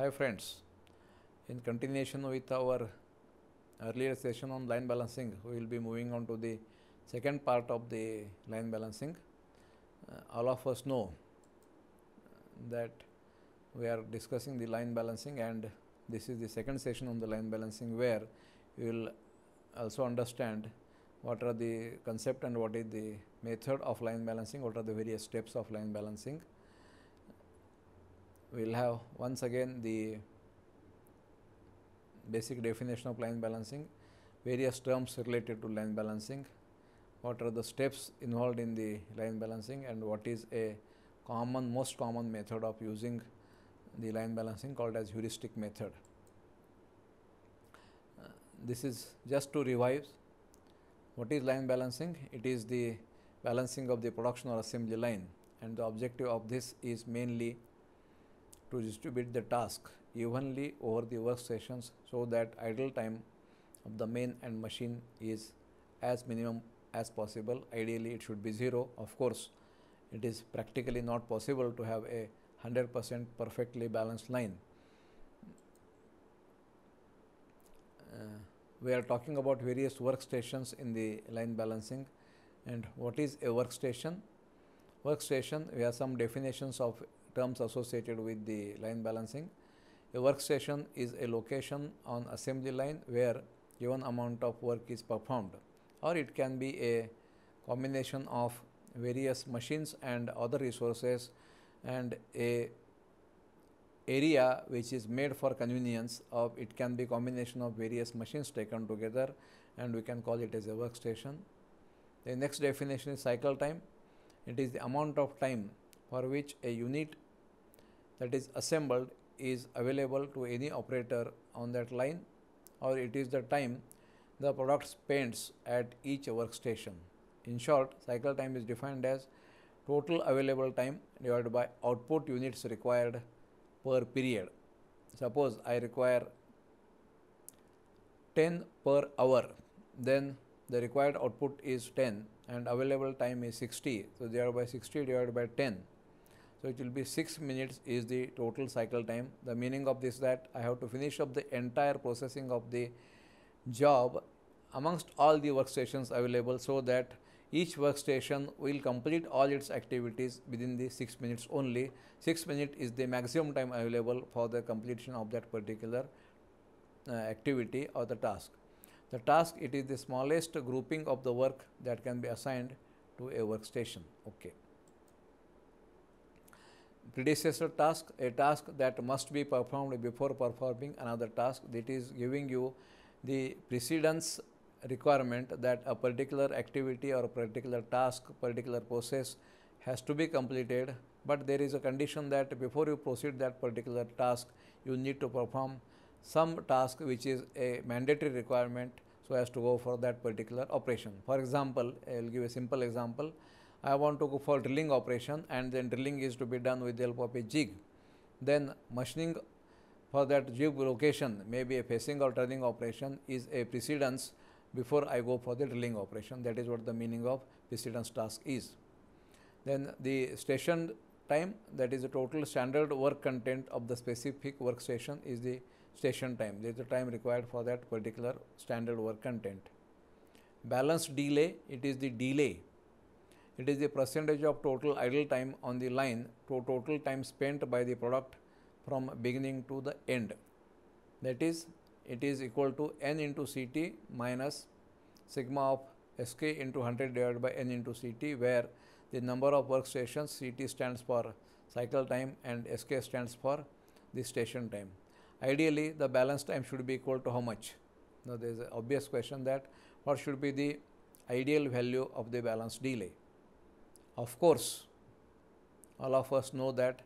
Hi friends, in continuation with our earlier session on line balancing, we will be moving on to the second part of the line balancing. Uh, all of us know that we are discussing the line balancing and this is the second session on the line balancing where you will also understand what are the concept and what is the method of line balancing, what are the various steps of line balancing we'll have once again the basic definition of line balancing, various terms related to line balancing, what are the steps involved in the line balancing and what is a common most common method of using the line balancing called as heuristic method. Uh, this is just to revise what is line balancing? It is the balancing of the production or assembly line and the objective of this is mainly to distribute the task evenly over the work sessions so that idle time of the main and machine is as minimum as possible. Ideally, it should be zero. Of course, it is practically not possible to have a 100% perfectly balanced line. Uh, we are talking about various workstations in the line balancing and what is a workstation? Workstation, we have some definitions of terms associated with the line balancing. A workstation is a location on assembly line where given amount of work is performed or it can be a combination of various machines and other resources and a area which is made for convenience of it can be combination of various machines taken together and we can call it as a workstation. The next definition is cycle time. It is the amount of time for which a unit that is assembled is available to any operator on that line or it is the time the product spends at each workstation. In short, cycle time is defined as total available time divided by output units required per period. Suppose I require 10 per hour, then the required output is 10 and available time is 60. So, thereby 60 divided by 10 so it will be 6 minutes is the total cycle time. The meaning of this that I have to finish up the entire processing of the job amongst all the workstations available so that each workstation will complete all its activities within the 6 minutes only. 6 minutes is the maximum time available for the completion of that particular uh, activity or the task. The task it is the smallest grouping of the work that can be assigned to a workstation. Okay predecessor task, a task that must be performed before performing another task that is giving you the precedence requirement that a particular activity or a particular task, particular process has to be completed but there is a condition that before you proceed that particular task you need to perform some task which is a mandatory requirement so as to go for that particular operation. For example, I will give a simple example. I want to go for drilling operation and then drilling is to be done with the help of a jig. Then machining for that jig location, maybe a facing or turning operation is a precedence before I go for the drilling operation. That is what the meaning of precedence task is. Then the station time that is the total standard work content of the specific workstation is the station time. That is the time required for that particular standard work content. Balance delay, it is the delay it is the percentage of total idle time on the line to total time spent by the product from beginning to the end. That is, it is equal to n into Ct minus sigma of Sk into 100 divided by n into Ct where the number of workstations Ct stands for cycle time and Sk stands for the station time. Ideally, the balance time should be equal to how much? Now, there is an obvious question that what should be the ideal value of the balance delay. Of course, all of us know that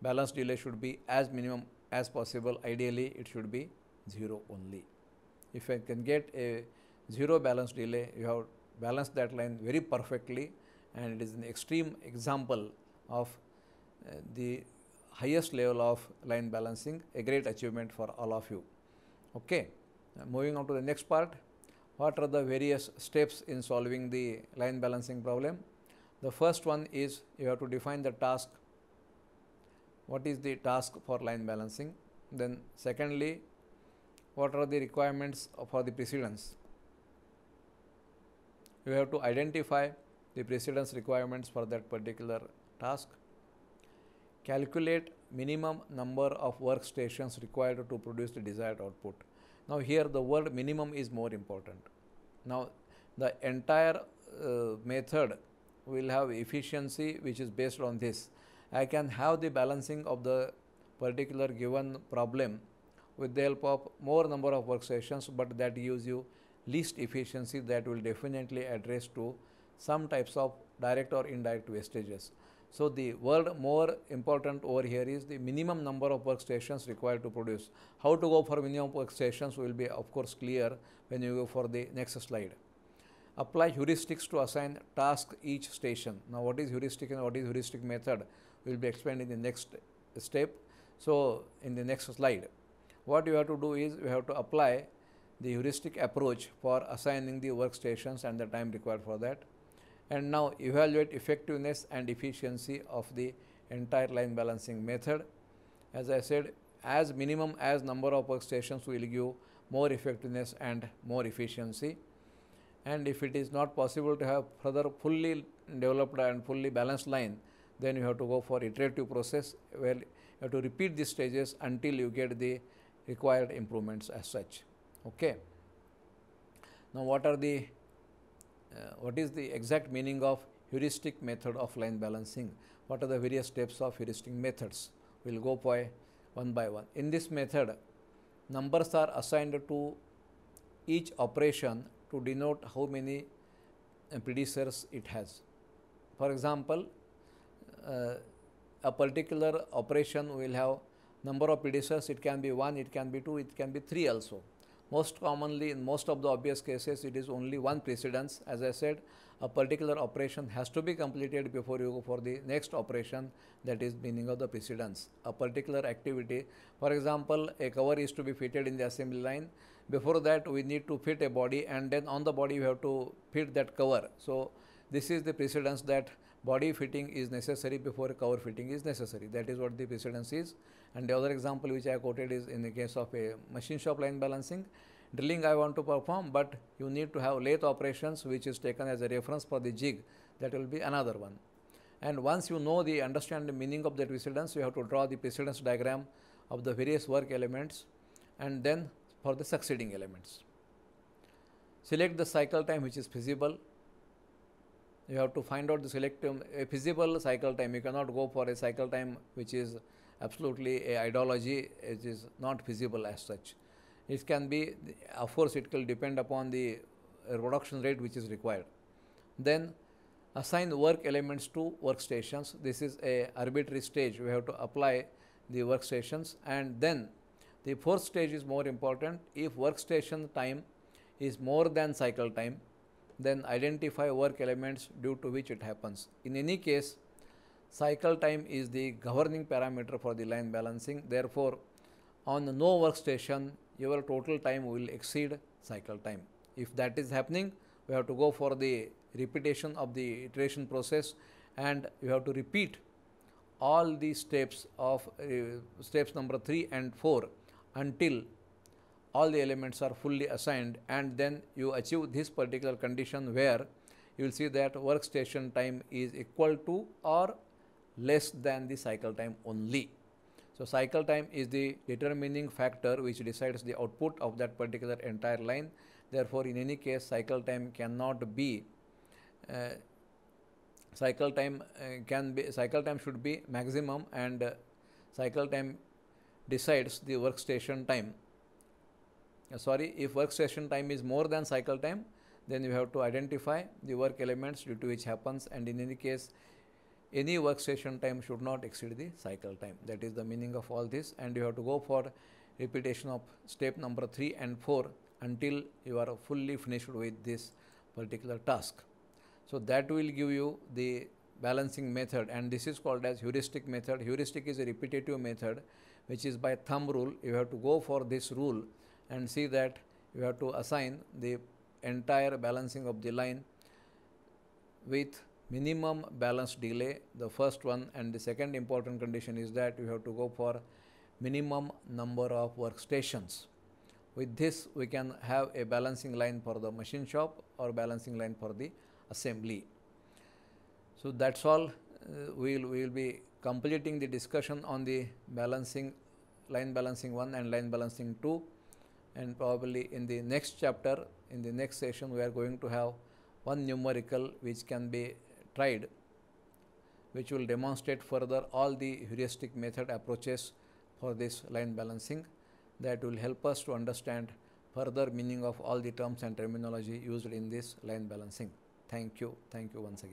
balance delay should be as minimum as possible. Ideally, it should be 0 only. If I can get a 0 balance delay, you have balanced that line very perfectly and it is an extreme example of uh, the highest level of line balancing, a great achievement for all of you. Okay. Now, moving on to the next part, what are the various steps in solving the line balancing problem? The first one is you have to define the task. What is the task for line balancing? Then secondly, what are the requirements for the precedence? You have to identify the precedence requirements for that particular task. Calculate minimum number of workstations required to produce the desired output. Now here the word minimum is more important. Now the entire uh, method will have efficiency which is based on this. I can have the balancing of the particular given problem with the help of more number of workstations but that gives you least efficiency that will definitely address to some types of direct or indirect wastages. So the word more important over here is the minimum number of workstations required to produce. How to go for minimum workstations will be of course clear when you go for the next slide apply heuristics to assign task each station. Now what is heuristic and what is heuristic method will be explained in the next step. So in the next slide, what you have to do is you have to apply the heuristic approach for assigning the workstations and the time required for that. And now evaluate effectiveness and efficiency of the entire line balancing method. As I said, as minimum as number of workstations will give more effectiveness and more efficiency and if it is not possible to have further fully developed and fully balanced line, then you have to go for iterative process where you have to repeat these stages until you get the required improvements as such. Okay. Now, what are the uh, what is the exact meaning of heuristic method of line balancing? What are the various steps of heuristic methods? We will go by one by one. In this method, numbers are assigned to each operation to denote how many uh, predecessors it has. For example, uh, a particular operation will have number of predecessors, it can be 1, it can be 2, it can be 3 also. Most commonly, in most of the obvious cases, it is only one precedence. As I said, a particular operation has to be completed before you go for the next operation, that is meaning of the precedence. A particular activity, for example, a cover is to be fitted in the assembly line, before that, we need to fit a body and then on the body we have to fit that cover. So this is the precedence that body fitting is necessary before cover fitting is necessary. That is what the precedence is. And the other example which I quoted is in the case of a machine shop line balancing. Drilling I want to perform, but you need to have lathe operations which is taken as a reference for the jig. That will be another one. And once you know the understand the meaning of that precedence, you have to draw the precedence diagram of the various work elements and then for the succeeding elements. Select the cycle time which is feasible. You have to find out the select um, a feasible cycle time. You cannot go for a cycle time which is absolutely a ideology. It is not feasible as such. It can be, of course, it will depend upon the production uh, rate which is required. Then assign work elements to workstations. This is a arbitrary stage. We have to apply the workstations and then the fourth stage is more important. If workstation time is more than cycle time, then identify work elements due to which it happens. In any case, cycle time is the governing parameter for the line balancing. Therefore, on no workstation, your total time will exceed cycle time. If that is happening, we have to go for the repetition of the iteration process and you have to repeat all the steps of uh, steps number 3 and 4 until all the elements are fully assigned and then you achieve this particular condition where you will see that workstation time is equal to or less than the cycle time only. So cycle time is the determining factor which decides the output of that particular entire line. Therefore, in any case, cycle time cannot be uh, cycle time uh, can be cycle time should be maximum and uh, cycle time decides the workstation time. Uh, sorry, if workstation time is more than cycle time, then you have to identify the work elements due to which happens and in any case, any workstation time should not exceed the cycle time. That is the meaning of all this and you have to go for repetition of step number 3 and 4 until you are fully finished with this particular task. So that will give you the balancing method and this is called as heuristic method. Heuristic is a repetitive method which is by thumb rule. You have to go for this rule and see that you have to assign the entire balancing of the line with minimum balance delay, the first one, and the second important condition is that you have to go for minimum number of workstations. With this, we can have a balancing line for the machine shop or balancing line for the assembly. So that's all uh, we will we'll be completing the discussion on the balancing line balancing 1 and line balancing 2 and probably in the next chapter in the next session we are going to have one numerical which can be tried which will demonstrate further all the heuristic method approaches for this line balancing that will help us to understand further meaning of all the terms and terminology used in this line balancing. Thank you. Thank you once again.